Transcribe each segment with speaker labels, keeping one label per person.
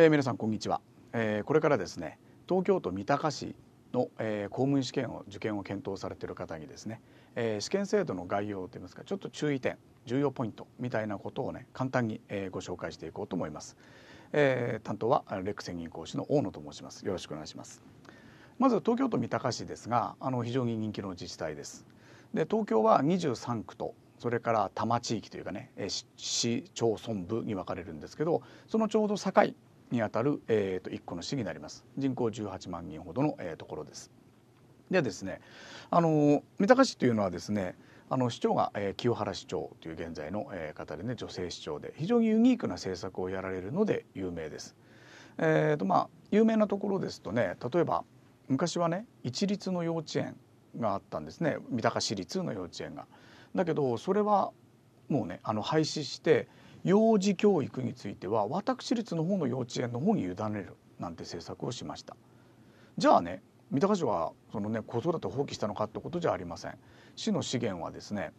Speaker 1: えー、皆さんこんにちは、えー、これからですね東京都三鷹市の、えー、公務員試験を受験を検討されている方にですね、えー、試験制度の概要といいますかちょっと注意点重要ポイントみたいなことをね簡単に、えー、ご紹介していこうと思います、えー、担当はレック専任講師の大野と申しますよろしくお願いしますまず東京都三鷹市ですがあの非常に人気の自治体ですで東京は23区とそれから多摩地域というかね市町村部に分かれるんですけどそのちょうど境にあたる、えー、と1個の市になります人口18万人ほどの、えー、ところです。でですねあの三鷹市というのはですねあの市長が、えー、清原市長という現在の、えー、方でね女性市長で非常にユニークな政策をやられるので有名です。えーとまあ、有名なところですとね例えば昔はね一律の幼稚園があったんですね三鷹市立の幼稚園が。だけどそれはもうねあの廃止して幼児教育については私立の方の幼稚園の方に委ねるなんて政策をしました。じゃあね三鷹市はそのね子育てを放棄したのかってことじゃありません市の資源はですね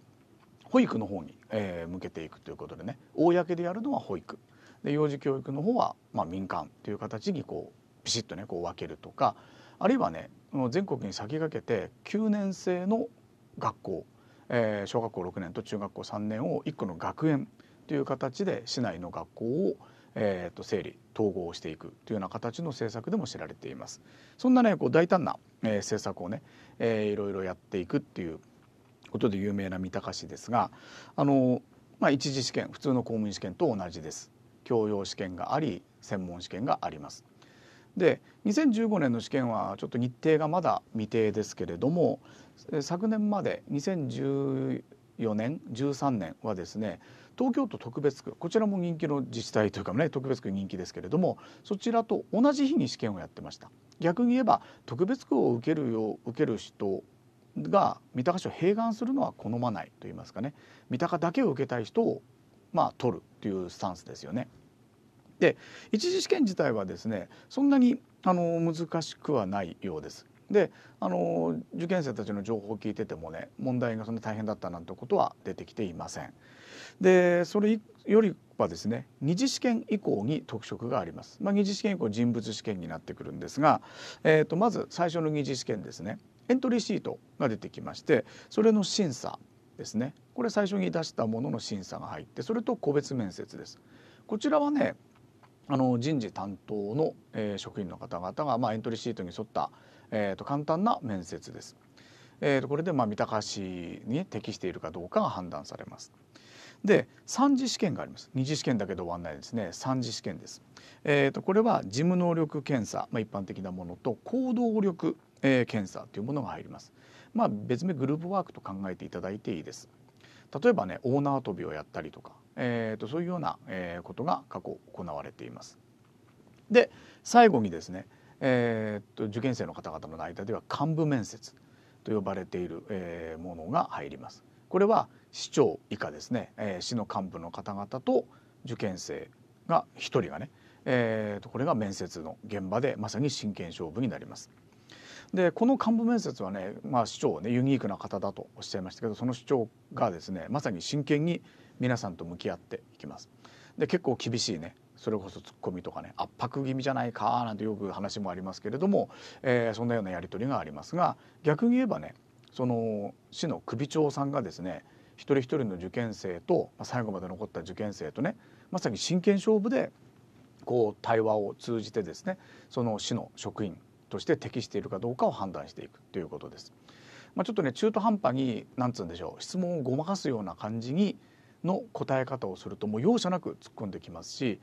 Speaker 1: 保育の方に、えー、向けていくということでね公でやるのは保育で幼児教育の方は、まあ、民間という形にこうピシッとねこう分けるとかあるいはね全国に先駆けて9年生の学校、えー、小学校6年と中学校3年を1個の学園という形で市内の学校を、えー、と整理統合していくというような形の政策でも知られています。そんなねこう大胆な、えー、政策をね、えー、いろいろやっていくっていうことで有名な三鷹市ですがあの、まあ、一次試験普通の公務員試験と同じです。教養試験があり専門試験があります。で2015年の試験はちょっと日程がまだ未定ですけれども昨年まで2 0 1 4年13年はですね東京都特別区こちらも人気の自治体というかね特別区人気ですけれどもそちらと同じ日に試験をやってました逆に言えば特別区を受けるよ受ける人が三鷹市を併願するのは好まないと言いますかね三鷹だけを受けたい人をまあ取るというスタンスですよね。で一次試験自体はですねそんなにあの難しくはないようです。であの受験生たちの情報を聞いててもね問題がそんな大変だったなんてことは出てきていません。でそれよりはですね二次試験以降に特色があります。まあ、二次試験以降人物試験になってくるんですが、えー、とまず最初の二次試験ですねエントリーシートが出てきましてそれの審査ですねこれ最初に出したものの審査が入ってそれと個別面接です。こちらはねあの人事担当の、えー、職員の方々が、まあ、エントリーシートに沿った、えー、と簡単な面接です。えー、とこれで、まあ、三鷹市に適しているかどうかが判断されます。で3次試験があります2次試験だけど終わらないですね3次試験です、えーと、とこれは事務能力検査、まあ、一般的なものと行動力、えー、検査というものが入りますまあ別名グループワークと考えていただいていいです例えばねオーナー跳びをやったりとか、えーと、そういうような、えー、ことが過去行われています。で最後にですね、えーと、受験生の方々の間では幹部面接と呼ばれている、えー、ものが入ります。これは市長以下ですね、えー、市の幹部の方々と受験生が1人がね、えーとこれが面接の現場でまさに真剣勝負になります。でこの幹部面接はね、まあ、市長ねユニークな方だとおっしゃいましたけどその市長がですねまさに真剣に皆さんと向き合っていきます。で結構厳しいねそれこそツッコミとかね圧迫気味じゃないかなんてよく話もありますけれども、えー、そんなようなやり取りがありますが逆に言えばねその市の首長さんがですね一人一人の受験生と、まあ、最後まで残った受験生とねまさに真剣勝負でこう対話を通じてですねその市の職員として適しているかどうかを判断していくということです。まあ、ちょっとね中途半端に何つうんでしょう質問をごまかすような感じにの答え方をするともう容赦なく突っ込んできますし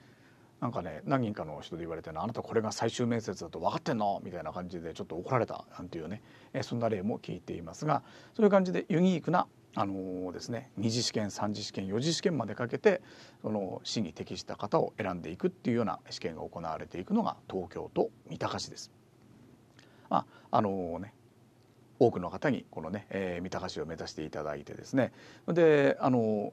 Speaker 1: なんかね何人かの人で言われてるのあなたこれが最終面接だと分かってんのみたいな感じでちょっと怒られたなんていうねえそんな例も聞いていますがそういう感じでユニークなあのですね2次試験3次試験4次試験までかけてその市に適した方を選んでいくっていうような試験が行われていくのが東京都三鷹市です。まああのね多くの方にこのね、えー、三鷹市を目指していただいてですねであの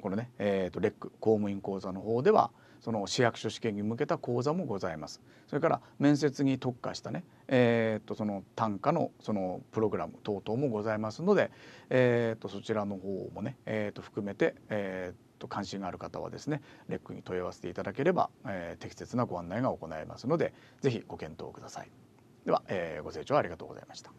Speaker 1: このね、えー、とレック公務員講座の方ではその市役所試験に向けた講座もございますそれから面接に特化したね、えー、とその単価のそのプログラム等々もございますので、えー、とそちらの方もね、えー、と含めて、えー、と関心がある方はですねレックに問い合わせていただければ、えー、適切なご案内が行えますので是非ご検討ください。では、えー、ご清聴ありがとうございました。